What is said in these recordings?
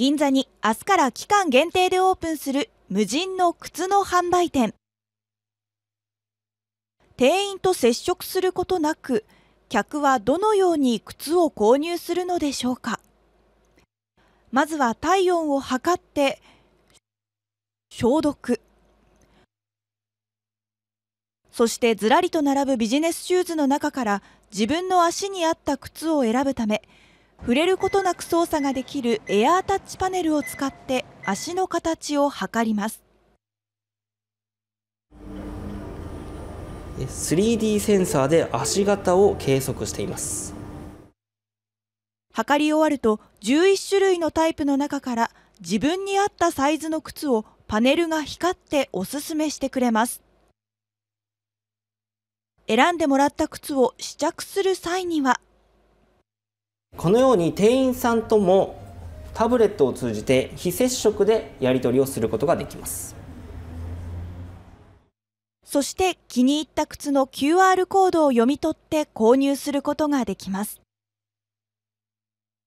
銀座に明日から期間限定でオープンする無人の靴の販売店店員と接触することなく客はどのように靴を購入するのでしょうかまずは体温を測って消毒そしてずらりと並ぶビジネスシューズの中から自分の足に合った靴を選ぶため触れることなく操作ができるエアータッチパネルを使って足の形を測ります 3D センサーで足型を計測しています測り終わると11種類のタイプの中から自分に合ったサイズの靴をパネルが光っておすすめしてくれます選んでもらった靴を試着する際にはこのように店員さんともタブレットを通じて非接触でやり取りをすることができますそして気に入った靴の QR コードを読み取って購入することができます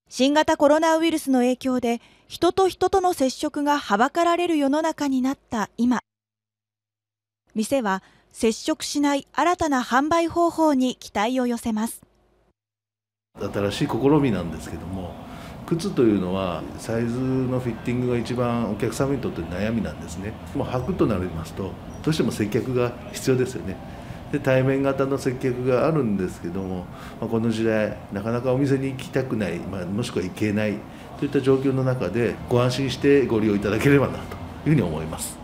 新型コロナウイルスの影響で人と人との接触がはばかられる世の中になった今店は接触しない新たな販売方法に期待を寄せます新しい試みなんですけども靴というのはサイズのフィッティングが一番お客様にとって悩みなんですねもう履くとなりますとどうしても接客が必要ですよねで対面型の接客があるんですけども、まあ、この時代なかなかお店に行きたくない、まあ、もしくは行けないといった状況の中でご安心してご利用いただければなというふうに思います